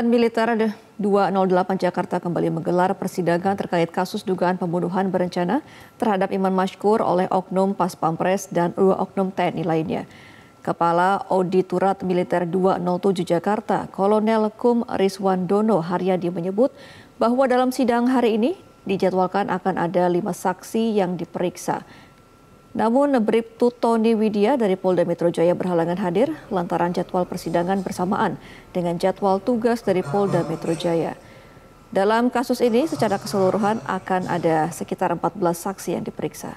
Militer 208 Jakarta kembali menggelar persidangan terkait kasus dugaan pembunuhan berencana terhadap Iman Mashkur oleh Oknum Pas Pampres dan dua Oknum TNI lainnya. Kepala Auditurat Militer 207 Jakarta, Kolonel Kum Rizwan Dono Haryadi menyebut bahwa dalam sidang hari ini dijadwalkan akan ada lima saksi yang diperiksa. Namun Brip Tutoni Widya dari Polda Metro Jaya berhalangan hadir lantaran jadwal persidangan bersamaan dengan jadwal tugas dari Polda Metro Jaya. Dalam kasus ini secara keseluruhan akan ada sekitar 14 saksi yang diperiksa.